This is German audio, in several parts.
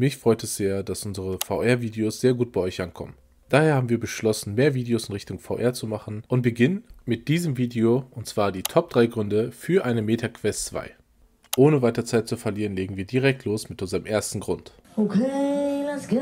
Mich freut es sehr, dass unsere VR-Videos sehr gut bei euch ankommen. Daher haben wir beschlossen, mehr Videos in Richtung VR zu machen und beginnen mit diesem Video und zwar die Top 3 Gründe für eine Meta Quest 2. Ohne weiter Zeit zu verlieren, legen wir direkt los mit unserem ersten Grund. Okay, let's go.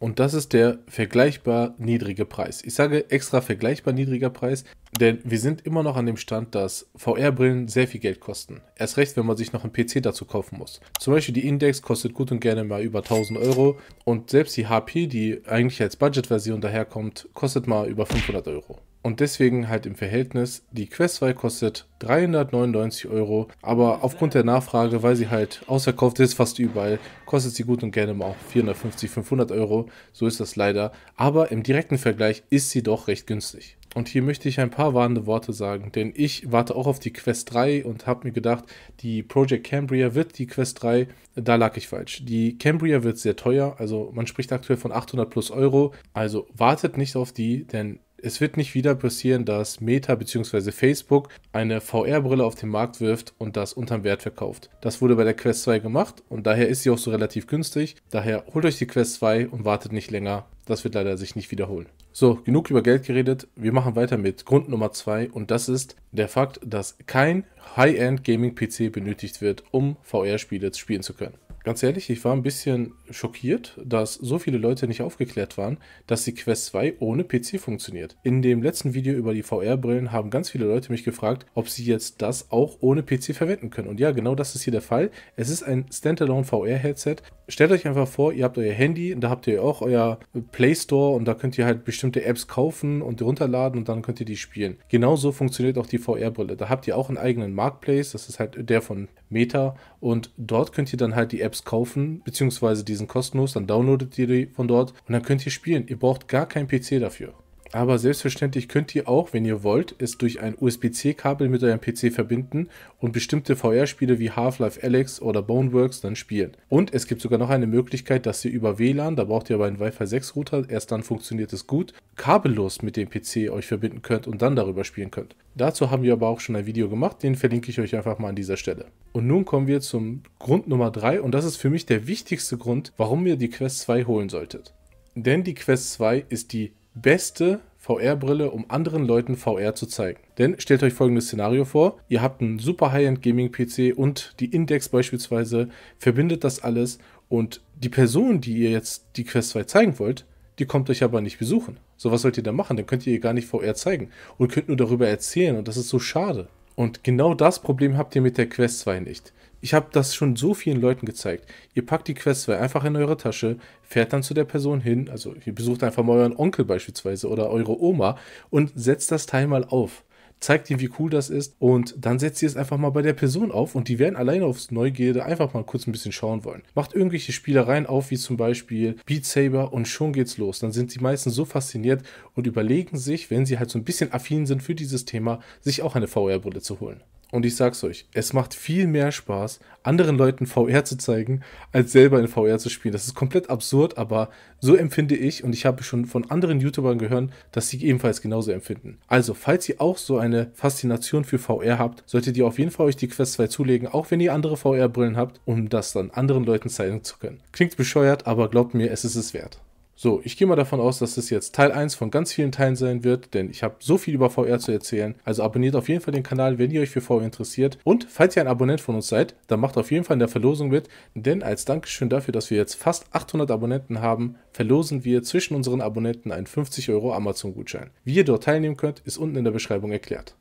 Und das ist der vergleichbar niedrige Preis. Ich sage extra vergleichbar niedriger Preis, denn wir sind immer noch an dem Stand, dass VR-Brillen sehr viel Geld kosten. Erst recht, wenn man sich noch einen PC dazu kaufen muss. Zum Beispiel die Index kostet gut und gerne mal über 1000 Euro und selbst die HP, die eigentlich als Budget-Version daherkommt, kostet mal über 500 Euro und deswegen halt im Verhältnis. Die Quest 2 kostet 399 Euro, aber aufgrund der Nachfrage, weil sie halt ausverkauft ist, fast überall, kostet sie gut und gerne mal auch 450, 500 Euro. So ist das leider. Aber im direkten Vergleich ist sie doch recht günstig. Und hier möchte ich ein paar warnende Worte sagen, denn ich warte auch auf die Quest 3 und habe mir gedacht, die Project Cambria wird die Quest 3. Da lag ich falsch. Die Cambria wird sehr teuer, also man spricht aktuell von 800 plus Euro. Also wartet nicht auf die, denn es wird nicht wieder passieren, dass Meta bzw. Facebook eine VR-Brille auf den Markt wirft und das unterm Wert verkauft. Das wurde bei der Quest 2 gemacht und daher ist sie auch so relativ günstig. Daher holt euch die Quest 2 und wartet nicht länger. Das wird leider sich nicht wiederholen. So, genug über Geld geredet. Wir machen weiter mit Grund Nummer 2 und das ist der Fakt, dass kein High-End Gaming-PC benötigt wird, um VR-Spiele spielen zu können ganz ehrlich, ich war ein bisschen schockiert, dass so viele Leute nicht aufgeklärt waren, dass die Quest 2 ohne PC funktioniert. In dem letzten Video über die VR-Brillen haben ganz viele Leute mich gefragt, ob sie jetzt das auch ohne PC verwenden können. Und ja, genau das ist hier der Fall. Es ist ein Standalone VR-Headset. Stellt euch einfach vor, ihr habt euer Handy, da habt ihr auch euer Play Store und da könnt ihr halt bestimmte Apps kaufen und runterladen und dann könnt ihr die spielen. Genauso funktioniert auch die VR-Brille. Da habt ihr auch einen eigenen Marketplace, das ist halt der von Meta. Und dort könnt ihr dann halt die Apps kaufen, beziehungsweise diesen kostenlos, dann downloadet ihr die von dort und dann könnt ihr spielen. Ihr braucht gar keinen PC dafür. Aber selbstverständlich könnt ihr auch, wenn ihr wollt, es durch ein USB-C-Kabel mit eurem PC verbinden und bestimmte VR-Spiele wie Half-Life Alex oder Boneworks dann spielen. Und es gibt sogar noch eine Möglichkeit, dass ihr über WLAN, da braucht ihr aber einen Wi-Fi 6 Router, erst dann funktioniert es gut, kabellos mit dem PC euch verbinden könnt und dann darüber spielen könnt. Dazu haben wir aber auch schon ein Video gemacht, den verlinke ich euch einfach mal an dieser Stelle. Und nun kommen wir zum Grund Nummer 3 und das ist für mich der wichtigste Grund, warum ihr die Quest 2 holen solltet. Denn die Quest 2 ist die beste VR-Brille, um anderen Leuten VR zu zeigen. Denn stellt euch folgendes Szenario vor: Ihr habt einen super High-End Gaming-PC und die Index beispielsweise verbindet das alles und die Person, die ihr jetzt die Quest 2 zeigen wollt, die kommt euch aber nicht besuchen. So was sollt ihr da machen? Dann könnt ihr ihr gar nicht VR zeigen und könnt nur darüber erzählen und das ist so schade. Und genau das Problem habt ihr mit der Quest 2 nicht. Ich habe das schon so vielen Leuten gezeigt. Ihr packt die Quest 2 einfach in eure Tasche, fährt dann zu der Person hin, also ihr besucht einfach mal euren Onkel beispielsweise oder eure Oma und setzt das Teil mal auf zeigt ihm, wie cool das ist und dann setzt ihr es einfach mal bei der Person auf und die werden alleine aufs Neugierde einfach mal kurz ein bisschen schauen wollen. Macht irgendwelche Spielereien auf, wie zum Beispiel Beat Saber und schon geht's los. Dann sind die meisten so fasziniert und überlegen sich, wenn sie halt so ein bisschen affin sind für dieses Thema, sich auch eine VR-Brille zu holen. Und ich sag's euch, es macht viel mehr Spaß, anderen Leuten VR zu zeigen, als selber in VR zu spielen. Das ist komplett absurd, aber so empfinde ich und ich habe schon von anderen YouTubern gehört, dass sie ebenfalls genauso empfinden. Also, falls ihr auch so eine Faszination für VR habt, solltet ihr auf jeden Fall euch die Quest 2 zulegen, auch wenn ihr andere VR-Brillen habt, um das dann anderen Leuten zeigen zu können. Klingt bescheuert, aber glaubt mir, es ist es wert. So, ich gehe mal davon aus, dass das jetzt Teil 1 von ganz vielen Teilen sein wird, denn ich habe so viel über VR zu erzählen. Also abonniert auf jeden Fall den Kanal, wenn ihr euch für VR interessiert. Und falls ihr ein Abonnent von uns seid, dann macht auf jeden Fall in der Verlosung mit, denn als Dankeschön dafür, dass wir jetzt fast 800 Abonnenten haben, verlosen wir zwischen unseren Abonnenten einen 50 Euro Amazon-Gutschein. Wie ihr dort teilnehmen könnt, ist unten in der Beschreibung erklärt.